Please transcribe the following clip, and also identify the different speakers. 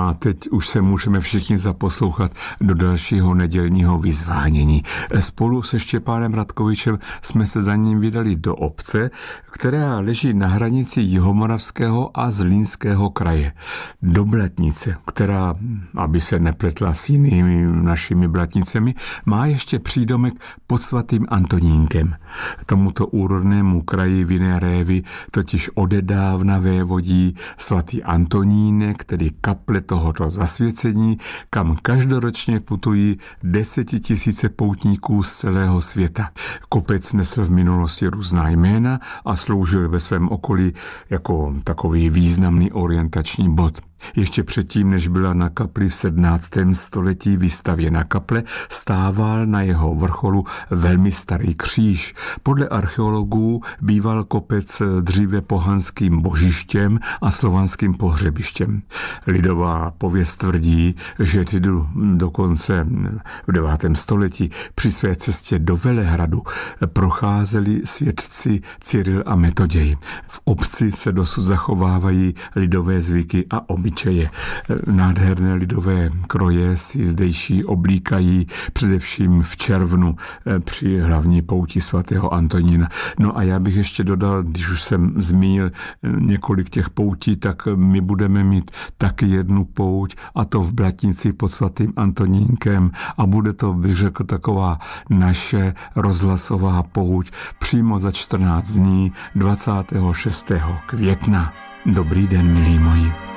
Speaker 1: A teď už se můžeme všichni zaposlouchat do dalšího nedělního vyzvánění. Spolu se Štěpánem Radkovičem jsme se za ním vydali do obce, která leží na hranici Jihomoravského a Zlínského kraje. Do Blatnice, která, aby se nepletla s jinými našimi Blatnicemi, má ještě přídomek pod svatým Antonínkem. Tomuto úrodnému kraji Vinné révy totiž odedávna vévodí svatý Antonínek, tedy kaplet tohoto zasvěcení, kam každoročně putují desetitisíce poutníků z celého světa. Kopec nesl v minulosti různá jména a sloužil ve svém okolí jako takový významný orientační bod. Ještě předtím, než byla na kapli v 17. století vystavěna kaple, stával na jeho vrcholu velmi starý kříž. Podle archeologů býval kopec dříve pohanským božištěm a slovanským pohřebištěm. Lidová pověst tvrdí, že titul dokonce v 9. století při své cestě do Velehradu procházeli svědci Cyril a Metoděj. V obci se dosud zachovávají lidové zvyky a obě obyčeje. E, nádherné lidové kroje si zdejší oblíkají především v červnu e, při hlavní pouti svatého Antonína. No a já bych ještě dodal, když už jsem zmínil e, několik těch poutí, tak my budeme mít taky jednu pouť a to v Blatnici pod svatým Antonínkem a bude to, bych řekl, taková naše rozhlasová pouť přímo za 14 dní 26. května. Dobrý den, milí moji.